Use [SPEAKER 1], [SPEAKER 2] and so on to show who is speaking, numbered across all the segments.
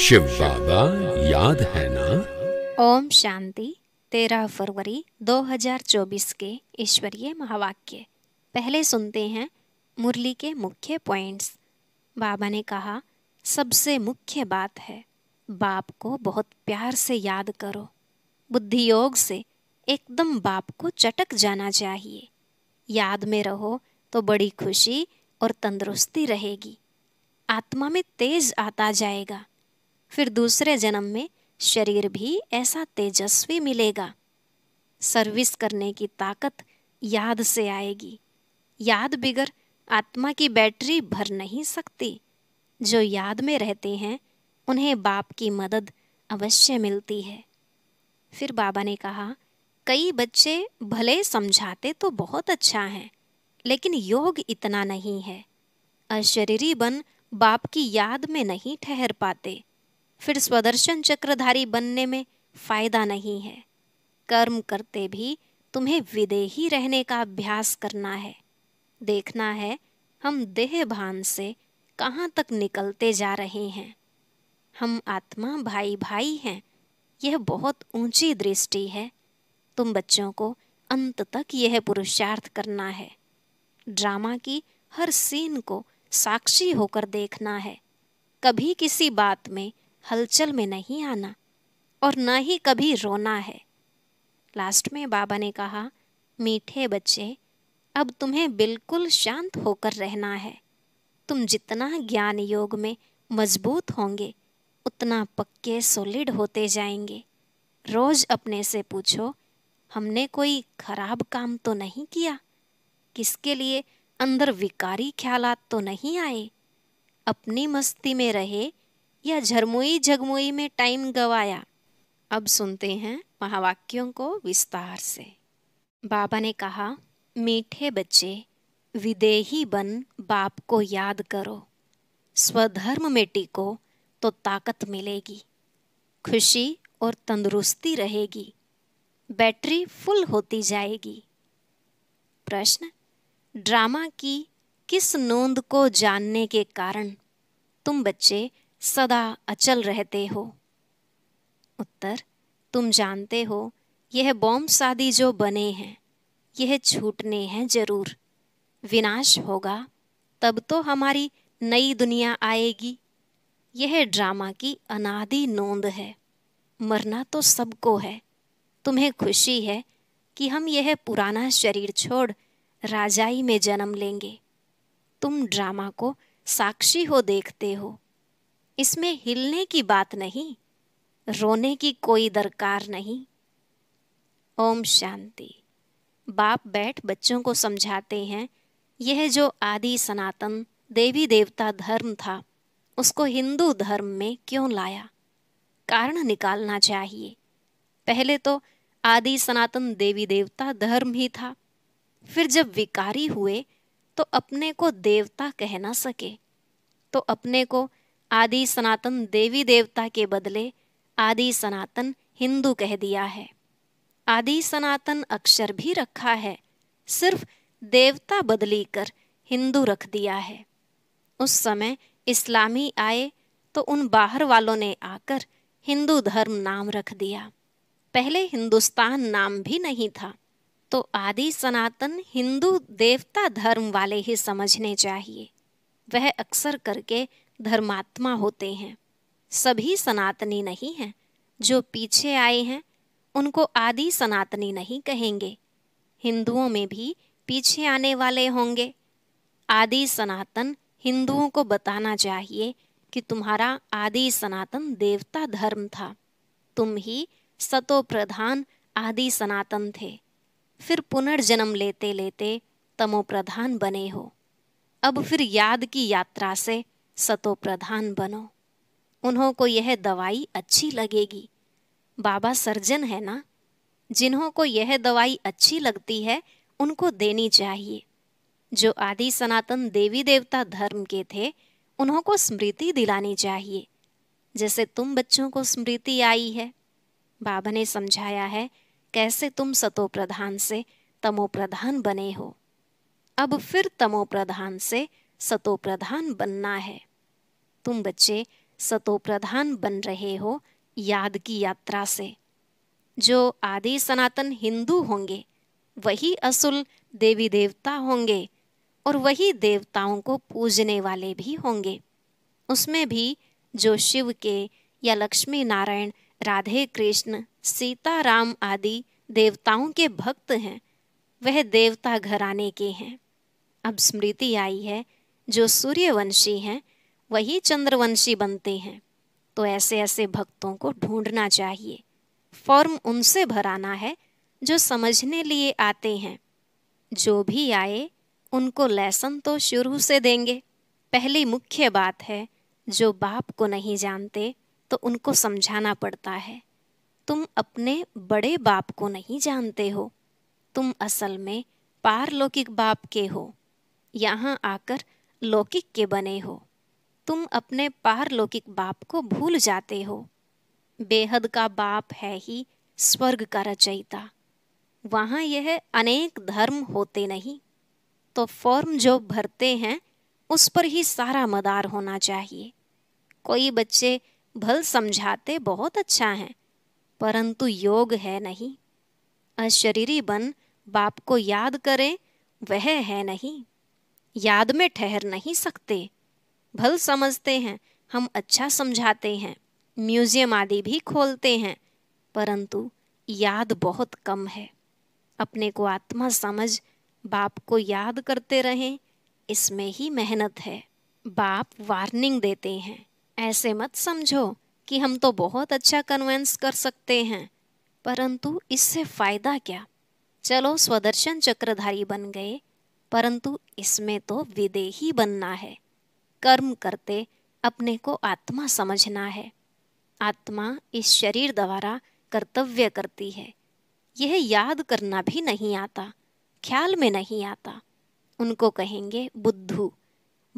[SPEAKER 1] शिव बाबा याद है ना ओम शांति 13 फरवरी 2024 के ईश्वरीय महावाक्य पहले सुनते हैं मुरली के मुख्य पॉइंट्स बाबा ने कहा सबसे मुख्य बात है बाप को बहुत प्यार से याद करो बुद्धि योग से एकदम बाप को चटक जाना चाहिए याद में रहो तो बड़ी खुशी और तंदुरुस्ती रहेगी आत्मा में तेज आता जाएगा फिर दूसरे जन्म में शरीर भी ऐसा तेजस्वी मिलेगा सर्विस करने की ताकत याद से आएगी याद बिगर आत्मा की बैटरी भर नहीं सकती जो याद में रहते हैं उन्हें बाप की मदद अवश्य मिलती है फिर बाबा ने कहा कई बच्चे भले समझाते तो बहुत अच्छा हैं लेकिन योग इतना नहीं है अशरीरी बन बाप की याद में नहीं ठहर पाते फिर स्वदर्शन चक्रधारी बनने में फायदा नहीं है कर्म करते भी तुम्हें विदेही रहने का अभ्यास करना है देखना है हम देह भान से कहाँ तक निकलते जा रहे हैं हम आत्मा भाई भाई हैं यह बहुत ऊंची दृष्टि है तुम बच्चों को अंत तक यह पुरुषार्थ करना है ड्रामा की हर सीन को साक्षी होकर देखना है कभी किसी बात में हलचल में नहीं आना और न ही कभी रोना है लास्ट में बाबा ने कहा मीठे बच्चे अब तुम्हें बिल्कुल शांत होकर रहना है तुम जितना ज्ञान योग में मजबूत होंगे उतना पक्के सॉलिड होते जाएंगे रोज़ अपने से पूछो हमने कोई खराब काम तो नहीं किया किसके लिए अंदर विकारी ख्यालात तो नहीं आए अपनी मस्ती में रहे या झरमुई झगमुई में टाइम गवाया अब सुनते हैं महावाक्यों को विस्तार से बाबा ने कहा मीठे बच्चे विदेही बन बाप को याद करो स्वधर्म में टिको तो ताकत मिलेगी खुशी और तंदुरुस्ती रहेगी बैटरी फुल होती जाएगी प्रश्न ड्रामा की किस नोंद को जानने के कारण तुम बच्चे सदा अचल रहते हो उत्तर तुम जानते हो यह बॉम्ब शादी जो बने हैं यह छूटने हैं जरूर विनाश होगा तब तो हमारी नई दुनिया आएगी यह ड्रामा की अनादि नोंद है मरना तो सबको है तुम्हें खुशी है कि हम यह पुराना शरीर छोड़ राजाई में जन्म लेंगे तुम ड्रामा को साक्षी हो देखते हो इसमें हिलने की बात नहीं रोने की कोई दरकार नहीं ओम शांति बाप बैठ बच्चों को समझाते हैं यह जो आदि सनातन देवी देवता धर्म था उसको हिंदू धर्म में क्यों लाया कारण निकालना चाहिए पहले तो आदि सनातन देवी देवता धर्म ही था फिर जब विकारी हुए तो अपने को देवता कह ना सके तो अपने को आदि सनातन देवी देवता के बदले आदि सनातन हिंदू कह दिया है आदि सनातन अक्षर भी रखा है सिर्फ देवता बदली कर हिंदू रख दिया है उस समय इस्लामी आए तो उन बाहर वालों ने आकर हिंदू धर्म नाम रख दिया पहले हिंदुस्तान नाम भी नहीं था तो आदि सनातन हिंदू देवता धर्म वाले ही समझने चाहिए वह अक्सर करके धर्मात्मा होते हैं सभी सनातनी नहीं हैं जो पीछे आए हैं उनको आदि सनातनी नहीं कहेंगे हिंदुओं में भी पीछे आने वाले होंगे आदि सनातन हिंदुओं को बताना चाहिए कि तुम्हारा आदि सनातन देवता धर्म था तुम ही सतो प्रधान आदि सनातन थे फिर पुनर्जन्म लेते लेते तमो प्रधान बने हो अब फिर याद की यात्रा से सतो प्रधान बनो उन्हों को यह दवाई अच्छी लगेगी बाबा सर्जन है ना जिन्हों को यह दवाई अच्छी लगती है उनको देनी चाहिए जो आदि सनातन देवी देवता धर्म के थे उन्हों को स्मृति दिलानी चाहिए जैसे तुम बच्चों को स्मृति आई है बाबा ने समझाया है कैसे तुम सतो प्रधान से तमो प्रधान बने हो अब फिर तमो प्रधान से सतोप्रधान बनना है तुम बच्चे सतोप्रधान बन रहे हो याद की यात्रा से जो आदि सनातन हिंदू होंगे वही असुल देवी देवता होंगे और वही देवताओं को पूजने वाले भी होंगे उसमें भी जो शिव के या लक्ष्मी नारायण राधे कृष्ण सीता राम आदि देवताओं के भक्त हैं वह देवता घराने के हैं अब स्मृति आई है जो सूर्यवंशी हैं वही चंद्रवंशी बनते हैं तो ऐसे ऐसे भक्तों को ढूंढना चाहिए फॉर्म उनसे भराना है जो समझने लिए आते हैं जो भी आए उनको लेसन तो शुरू से देंगे पहली मुख्य बात है जो बाप को नहीं जानते तो उनको समझाना पड़ता है तुम अपने बड़े बाप को नहीं जानते हो तुम असल में पारलौकिक बाप के हो यहाँ आकर लौकिक के बने हो तुम अपने पारलौकिक बाप को भूल जाते हो बेहद का बाप है ही स्वर्ग का रचयिता वहाँ यह अनेक धर्म होते नहीं तो फॉर्म जो भरते हैं उस पर ही सारा मदार होना चाहिए कोई बच्चे भल समझाते बहुत अच्छा हैं परंतु योग है नहीं अशरीरी बन बाप को याद करें वह है नहीं याद में ठहर नहीं सकते भल समझते हैं हम अच्छा समझाते हैं म्यूजियम आदि भी खोलते हैं परंतु याद बहुत कम है अपने को आत्मा समझ बाप को याद करते रहें इसमें ही मेहनत है बाप वार्निंग देते हैं ऐसे मत समझो कि हम तो बहुत अच्छा कन्वेंस कर सकते हैं परंतु इससे फ़ायदा क्या चलो स्वदर्शन चक्रधारी बन गए परंतु इसमें तो विदेही बनना है कर्म करते अपने को आत्मा समझना है आत्मा इस शरीर द्वारा कर्तव्य करती है यह याद करना भी नहीं आता ख्याल में नहीं आता उनको कहेंगे बुद्धू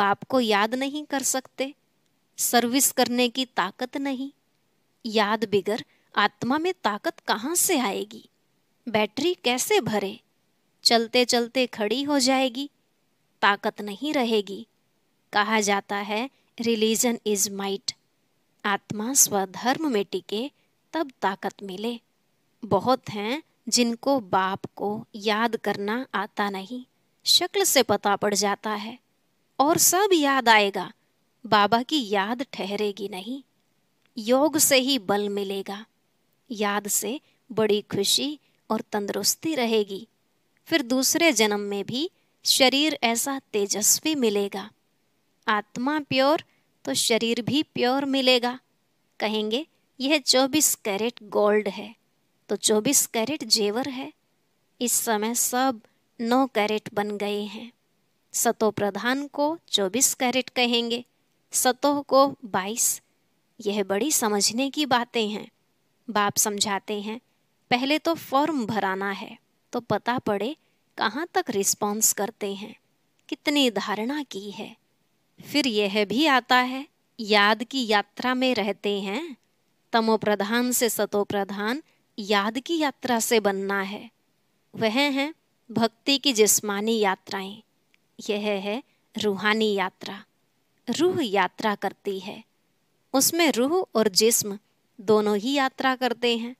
[SPEAKER 1] बाप को याद नहीं कर सकते सर्विस करने की ताकत नहीं याद बिगर आत्मा में ताकत कहाँ से आएगी बैटरी कैसे भरें चलते चलते खड़ी हो जाएगी ताकत नहीं रहेगी कहा जाता है रिलीजन इज माइट आत्मा स्वधर्म में टिके तब ताकत मिले बहुत हैं जिनको बाप को याद करना आता नहीं शक्ल से पता पड़ जाता है और सब याद आएगा बाबा की याद ठहरेगी नहीं योग से ही बल मिलेगा याद से बड़ी खुशी और तंदुरुस्ती रहेगी फिर दूसरे जन्म में भी शरीर ऐसा तेजस्वी मिलेगा आत्मा प्योर तो शरीर भी प्योर मिलेगा कहेंगे यह 24 कैरेट गोल्ड है तो 24 कैरेट जेवर है इस समय सब 9 कैरेट बन गए हैं सतो प्रधान को 24 कैरेट कहेंगे सतोह को 22 यह बड़ी समझने की बातें हैं बाप समझाते हैं पहले तो फॉर्म भराना है तो पता पड़े कहाँ तक रिस्पॉन्स करते हैं कितनी धारणा की है फिर यह भी आता है याद की यात्रा में रहते हैं तमो प्रधान से सतो प्रधान याद की यात्रा से बनना है वह हैं भक्ति की जिस्मानी यात्राएं यह है रूहानी यात्रा रूह यात्रा करती है उसमें रूह और जिस्म दोनों ही यात्रा करते हैं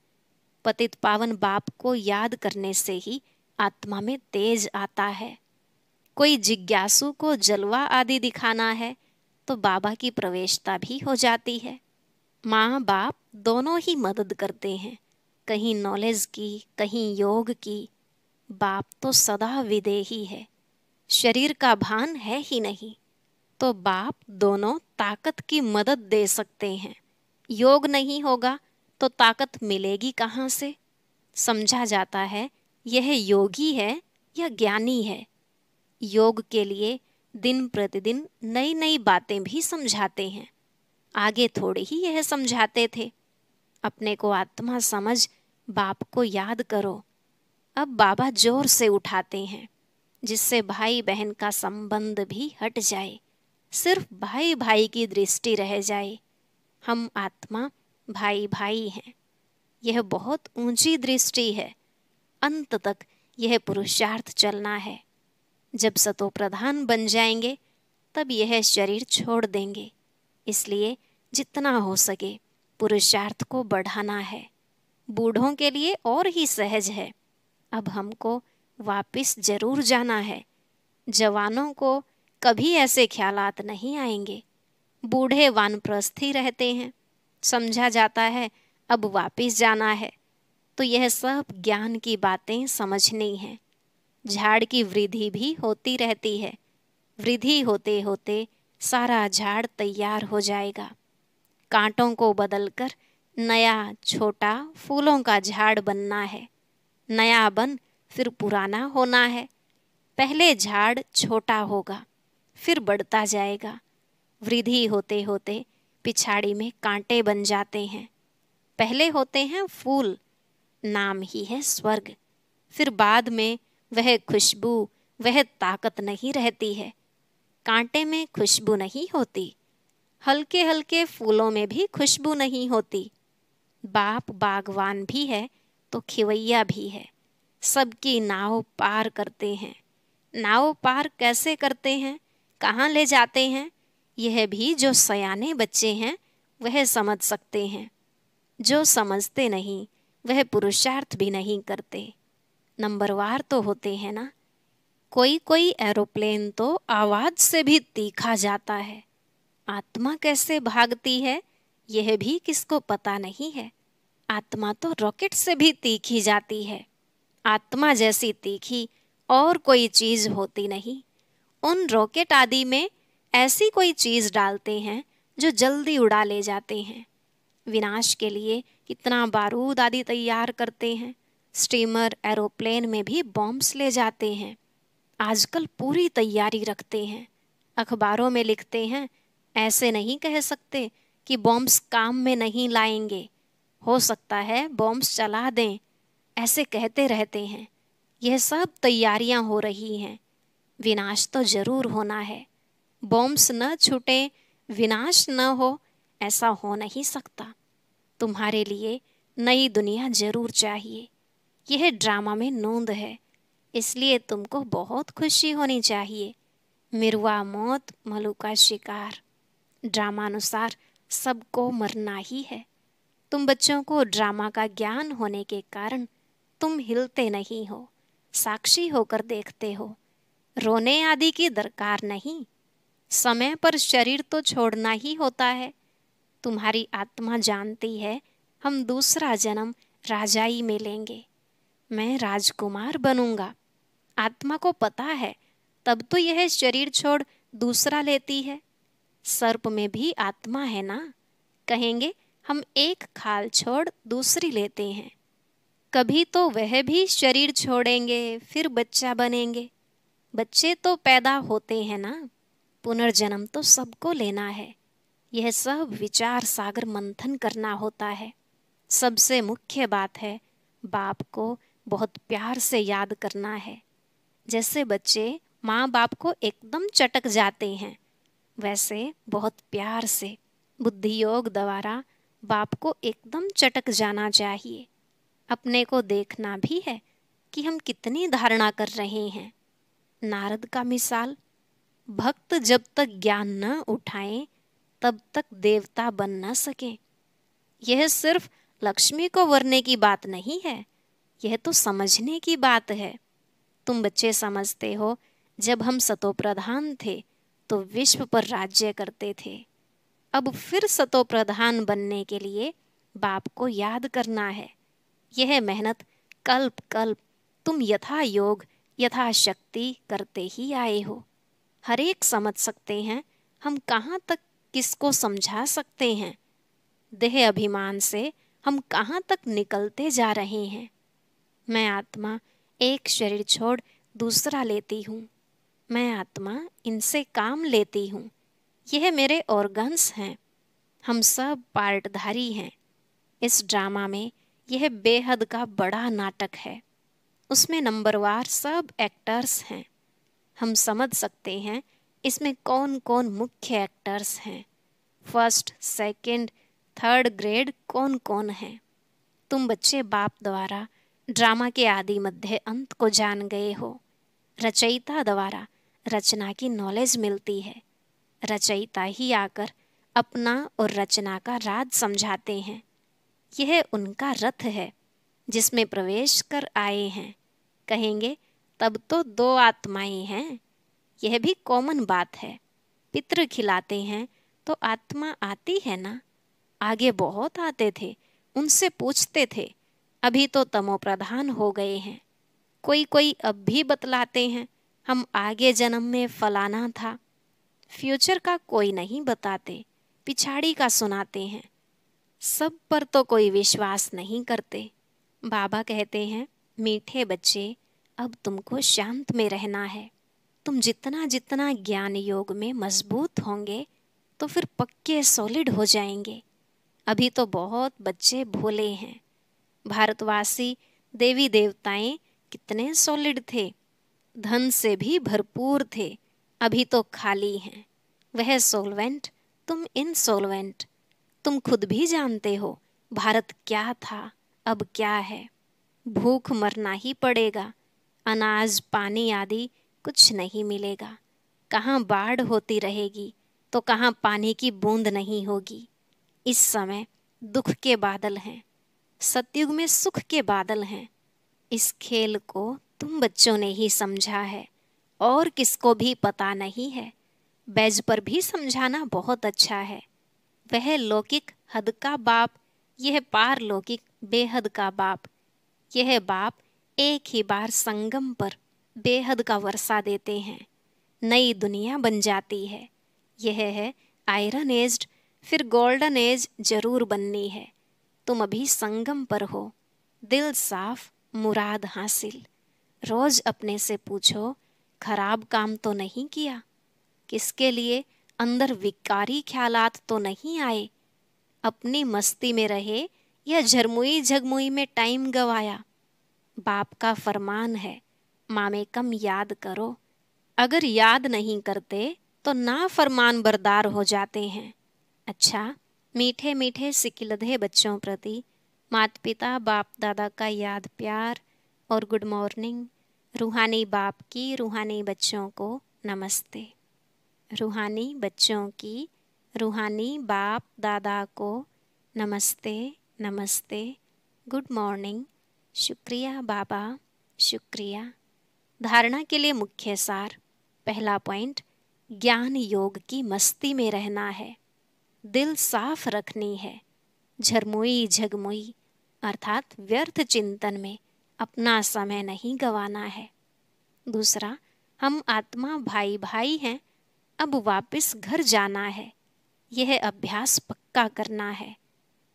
[SPEAKER 1] पतित पावन बाप को याद करने से ही आत्मा में तेज आता है कोई जिज्ञासु को जलवा आदि दिखाना है तो बाबा की प्रवेशता भी हो जाती है माँ बाप दोनों ही मदद करते हैं कहीं नॉलेज की कहीं योग की बाप तो सदा विदेही है शरीर का भान है ही नहीं तो बाप दोनों ताकत की मदद दे सकते हैं योग नहीं होगा तो ताकत मिलेगी कहाँ से समझा जाता है यह योगी है या ज्ञानी है योग के लिए दिन प्रतिदिन नई नई बातें भी समझाते हैं आगे थोड़े ही यह समझाते थे अपने को आत्मा समझ बाप को याद करो अब बाबा जोर से उठाते हैं जिससे भाई बहन का संबंध भी हट जाए सिर्फ भाई भाई की दृष्टि रह जाए हम आत्मा भाई भाई हैं यह बहुत ऊंची दृष्टि है अंत तक यह पुरुषार्थ चलना है जब सतो प्रधान बन जाएंगे तब यह शरीर छोड़ देंगे इसलिए जितना हो सके पुरुषार्थ को बढ़ाना है बूढ़ों के लिए और ही सहज है अब हमको वापस जरूर जाना है जवानों को कभी ऐसे ख्यालात नहीं आएंगे बूढ़े वानप्रस्थी रहते हैं समझा जाता है अब वापिस जाना है तो यह सब ज्ञान की बातें समझनी हैं झाड़ की वृद्धि भी होती रहती है वृद्धि होते होते सारा झाड़ तैयार हो जाएगा कांटों को बदलकर नया छोटा फूलों का झाड़ बनना है नया बन फिर पुराना होना है पहले झाड़ छोटा होगा फिर बढ़ता जाएगा वृद्धि होते होते पिछाड़ी में कांटे बन जाते हैं पहले होते हैं फूल नाम ही है स्वर्ग फिर बाद में वह खुशबू वह ताकत नहीं रहती है कांटे में खुशबू नहीं होती हल्के हल्के फूलों में भी खुशबू नहीं होती बाप बागवान भी है तो खिवैया भी है सबकी नाव पार करते हैं नाव पार कैसे करते हैं कहाँ ले जाते हैं यह भी जो सयाने बच्चे हैं वह समझ सकते हैं जो समझते नहीं वह पुरुषार्थ भी नहीं करते नंबरवार तो होते हैं ना कोई कोई एरोप्लेन तो आवाज़ से भी तीखा जाता है आत्मा कैसे भागती है यह भी किसको पता नहीं है आत्मा तो रॉकेट से भी तीखी जाती है आत्मा जैसी तीखी और कोई चीज़ होती नहीं उन रॉकेट आदि में ऐसी कोई चीज़ डालते हैं जो जल्दी उड़ा ले जाते हैं विनाश के लिए कितना बारूद आदि तैयार करते हैं स्टीमर एरोप्लेन में भी बॉम्ब्स ले जाते हैं आजकल पूरी तैयारी रखते हैं अखबारों में लिखते हैं ऐसे नहीं कह सकते कि बॉम्ब्स काम में नहीं लाएंगे हो सकता है बॉम्ब्स चला दें ऐसे कहते रहते हैं यह सब तैयारियां हो रही हैं विनाश तो ज़रूर होना है बॉम्ब्स न छूटे विनाश न हो ऐसा हो नहीं सकता तुम्हारे लिए नई दुनिया जरूर चाहिए यह ड्रामा में नोंद है इसलिए तुमको बहुत खुशी होनी चाहिए मिरुआ मौत मलू का शिकार ड्रामानुसार सबको मरना ही है तुम बच्चों को ड्रामा का ज्ञान होने के कारण तुम हिलते नहीं हो साक्षी होकर देखते हो रोने आदि की दरकार नहीं समय पर शरीर तो छोड़ना ही होता है तुम्हारी आत्मा जानती है हम दूसरा जन्म राजाई में लेंगे मैं राजकुमार बनूंगा आत्मा को पता है तब तो यह शरीर छोड़ दूसरा लेती है सर्प में भी आत्मा है ना कहेंगे हम एक खाल छोड़ दूसरी लेते हैं कभी तो वह भी शरीर छोड़ेंगे फिर बच्चा बनेंगे बच्चे तो पैदा होते हैं ना पुनर्जन्म तो सबको लेना है यह सब विचार सागर मंथन करना होता है सबसे मुख्य बात है बाप को बहुत प्यार से याद करना है जैसे बच्चे माँ बाप को एकदम चटक जाते हैं वैसे बहुत प्यार से बुद्धि योग द्वारा बाप को एकदम चटक जाना चाहिए अपने को देखना भी है कि हम कितनी धारणा कर रहे हैं नारद का मिसाल भक्त जब तक ज्ञान न उठाए तब तक देवता बन न सके यह सिर्फ लक्ष्मी को वरने की बात नहीं है यह तो समझने की बात है तुम बच्चे समझते हो जब हम सतोप्रधान थे तो विश्व पर राज्य करते थे अब फिर सतोप्रधान बनने के लिए बाप को याद करना है यह मेहनत कल्प कल्प तुम यथा योग यथा शक्ति करते ही आए हो हर एक समझ सकते हैं हम कहाँ तक किसको समझा सकते हैं देह अभिमान से हम कहाँ तक निकलते जा रहे हैं मैं आत्मा एक शरीर छोड़ दूसरा लेती हूँ मैं आत्मा इनसे काम लेती हूँ यह मेरे ऑर्गन्स हैं हम सब पार्टधारी हैं इस ड्रामा में यह बेहद का बड़ा नाटक है उसमें नंबरवार सब एक्टर्स हैं हम समझ सकते हैं इसमें कौन कौन मुख्य एक्टर्स हैं फर्स्ट सेकंड, थर्ड ग्रेड कौन कौन हैं तुम बच्चे बाप द्वारा ड्रामा के आदि मध्य अंत को जान गए हो रचयिता द्वारा रचना की नॉलेज मिलती है रचयिता ही आकर अपना और रचना का राज समझाते हैं यह उनका रथ है जिसमें प्रवेश कर आए हैं कहेंगे तब तो दो आत्माएं हैं यह भी कॉमन बात है पितृ खिलाते हैं तो आत्मा आती है ना आगे बहुत आते थे उनसे पूछते थे अभी तो तमोप्रधान हो गए हैं कोई कोई अब भी बतलाते हैं हम आगे जन्म में फलाना था फ्यूचर का कोई नहीं बताते पिछाड़ी का सुनाते हैं सब पर तो कोई विश्वास नहीं करते बाबा कहते हैं मीठे बच्चे अब तुमको शांत में रहना है तुम जितना जितना ज्ञान योग में मजबूत होंगे तो फिर पक्के सॉलिड हो जाएंगे अभी तो बहुत बच्चे भोले हैं भारतवासी देवी देवताएं कितने सॉलिड थे धन से भी भरपूर थे अभी तो खाली हैं वह सोलवेंट तुम इनसोलवेंट तुम खुद भी जानते हो भारत क्या था अब क्या है भूख मरना ही पड़ेगा अनाज पानी आदि कुछ नहीं मिलेगा कहाँ बाढ़ होती रहेगी तो कहाँ पानी की बूंद नहीं होगी इस समय दुख के बादल हैं सतयुग में सुख के बादल हैं इस खेल को तुम बच्चों ने ही समझा है और किसको भी पता नहीं है बैज पर भी समझाना बहुत अच्छा है वह लौकिक हद का बाप यह पारलौकिक बेहद का बाप यह बाप एक ही बार संगम पर बेहद का वर्षा देते हैं नई दुनिया बन जाती है यह है आयरन एज्ड फिर गोल्डन एज जरूर बननी है तुम अभी संगम पर हो दिल साफ मुराद हासिल रोज अपने से पूछो खराब काम तो नहीं किया किसके लिए अंदर विकारी ख्यालात तो नहीं आए अपनी मस्ती में रहे या झरमुई झगमुई में टाइम गवाया बाप का फरमान है मामे कम याद करो अगर याद नहीं करते तो ना फरमान बरदार हो जाते हैं अच्छा मीठे मीठे सिकलधे बच्चों प्रति माता पिता बाप दादा का याद प्यार और गुड मॉर्निंग रूहानी बाप की रूहानी बच्चों को नमस्ते रूहानी बच्चों की रूहानी बाप दादा को नमस्ते नमस्ते गुड मॉर्निंग शुक्रिया बाबा शुक्रिया धारणा के लिए मुख्य सार पहला पॉइंट ज्ञान योग की मस्ती में रहना है दिल साफ रखनी है झरमुई झगमुई अर्थात व्यर्थ चिंतन में अपना समय नहीं गवाना है दूसरा हम आत्मा भाई भाई हैं अब वापस घर जाना है यह अभ्यास पक्का करना है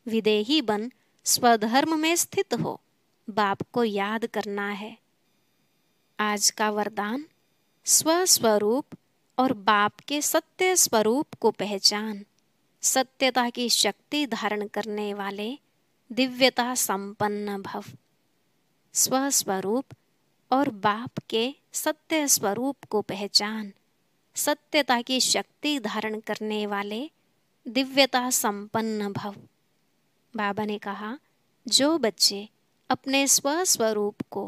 [SPEAKER 1] विदेही बन स्वधर्म में स्थित हो बाप को याद करना है आज का वरदान स्वस्वरूप और बाप के सत्य स्वरूप को पहचान सत्यता की शक्ति धारण करने वाले दिव्यता संपन्न भव स्वस्वरूप और बाप के सत्य स्वरूप को पहचान सत्यता की शक्ति धारण करने वाले दिव्यता संपन्न भव बाबा ने कहा जो बच्चे अपने स्वस्वरूप को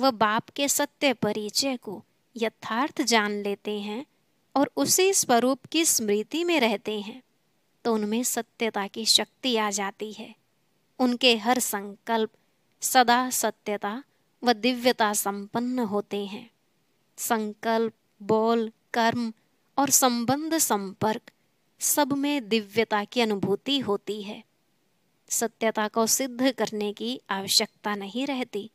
[SPEAKER 1] व बाप के सत्य परिचय को यथार्थ जान लेते हैं और उसी स्वरूप की स्मृति में रहते हैं तो उनमें सत्यता की शक्ति आ जाती है उनके हर संकल्प सदा सत्यता व दिव्यता संपन्न होते हैं संकल्प बोल कर्म और संबंध संपर्क सब में दिव्यता की अनुभूति होती है सत्यता को सिद्ध करने की आवश्यकता नहीं रहती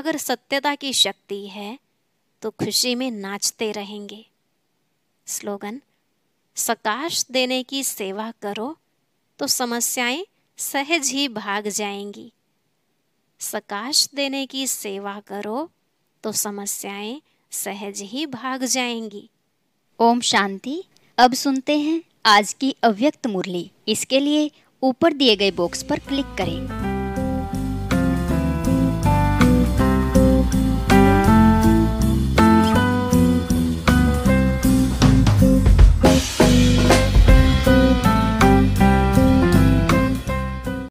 [SPEAKER 1] अगर सत्यता की शक्ति है तो खुशी में नाचते रहेंगे स्लोगन सकाश देने की सेवा करो तो समस्याएं सहज ही भाग जाएंगी सकाश देने की सेवा करो तो समस्याएं सहज ही भाग जाएंगी ओम शांति अब सुनते हैं आज की अव्यक्त मुरली इसके लिए ऊपर दिए गए बॉक्स पर क्लिक करें